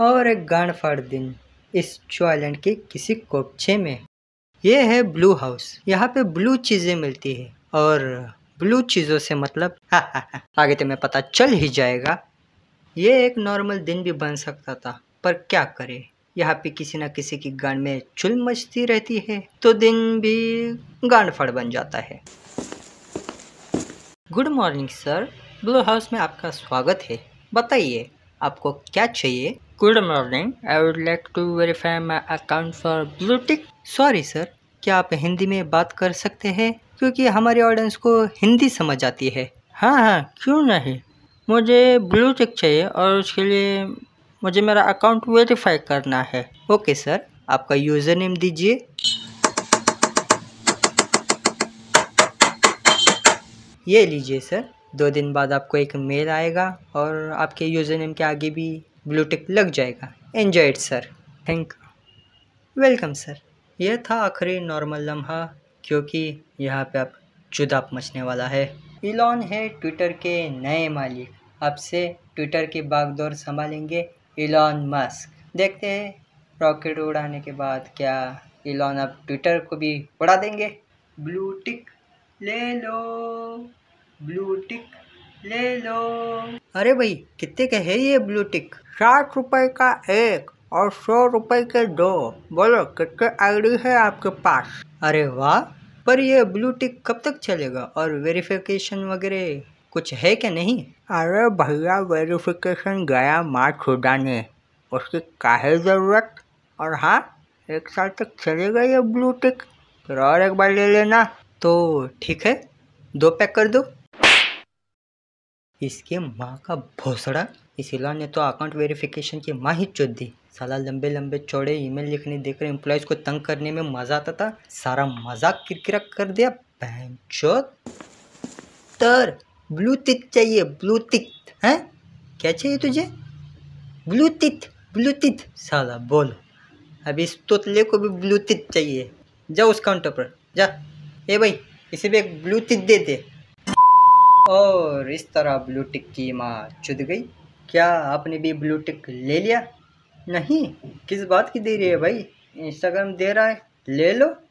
और एक गान फाड़ दिन इस आइलैंड के किसी कोपछे में ये है ब्लू हाउस यहाँ पे ब्लू चीज़ें मिलती है और ब्लू चीज़ों से मतलब हा हा हा। आगे तो मैं पता चल ही जाएगा ये एक नॉर्मल दिन भी बन सकता था पर क्या करे यहाँ पे किसी ना किसी की गान में चुल मचती रहती है तो दिन भी गान फाड़ बन जाता है good morning sir Blue House में आपका स्वागत है बताइए आपको क्या चाहिए good morning. I would like to verify my account for blue tick sorry sir क्या आप हिंदी में बात कर सकते हैं क्योंकि हमारी ऑडियंस को हिंदी समझ आती है हाँ हाँ क्यों नहीं मुझे ब्लूटिक चाहिए और उसके लिए मुझे मेरा अकाउंट वेरीफाई करना है ओके सर आपका यूज़र नेम दीजिए ये लीजिए सर दो दिन बाद आपको एक मेल आएगा और आपके यूज़र नेम के आगे भी ब्लूटिक लग जाएगा enjoy sir thank welcome sir यह था आखिरी नॉर्मल लम्हा क्योंकि यहाँ पे अब जुदा मचने वाला है इलॉन है ट्विटर के नए मालिक अब से ट्विटर की बागदौर संभालेंगे इलॉन मस्क देखते हैं रॉकेट उड़ाने के बाद क्या इलॉन अब ट्विटर को भी उड़ा देंगे ब्लू टिक ले लो ब्लू टिक ले लो अरे भाई कितने का है ये ब्लू टिक साठ रुपए का एक और सौ रुपए के दो बोलो कितने आईडी है आपके पास अरे वाह पर ये ब्लू टिक कब तक चलेगा और वेरिफिकेशन वगैरह कुछ है क्या नहीं अरे भैया वेरिफिकेशन गया माँ खुदा ने उसकी काहे ज़रूरत और हाँ एक साल तक चलेगा ये ब्लू टिक फिर और एक बार ले लेना तो ठीक है दो पैक कर दो इसके माँ का भोसड़ा इस इला ने तो अकाउंट वेरिफिकेशन की माँ ही चुद दी साला लंबे लंबे चौड़े ईमेल लिखने देकर एम्प्लॉयज़ को तंग करने में मज़ा आता था सारा मजाक किरकिरा कर दिया पैंचोत तर ब्लू चाहिए ब्लू है क्या चाहिए तुझे ब्लू तित ब्लू साला बोलो अब इस तोतले को भी ब्लू चाहिए जाओ उस काउंटर पर जा ए भाई इसे भी एक ब्लू दे दे और इस तरह ब्लू टिक की माँ चुद गई क्या आपने भी ब्लू टिक ले लिया नहीं किस बात की दे रही है भाई इंस्टाग्राम दे रहा है ले लो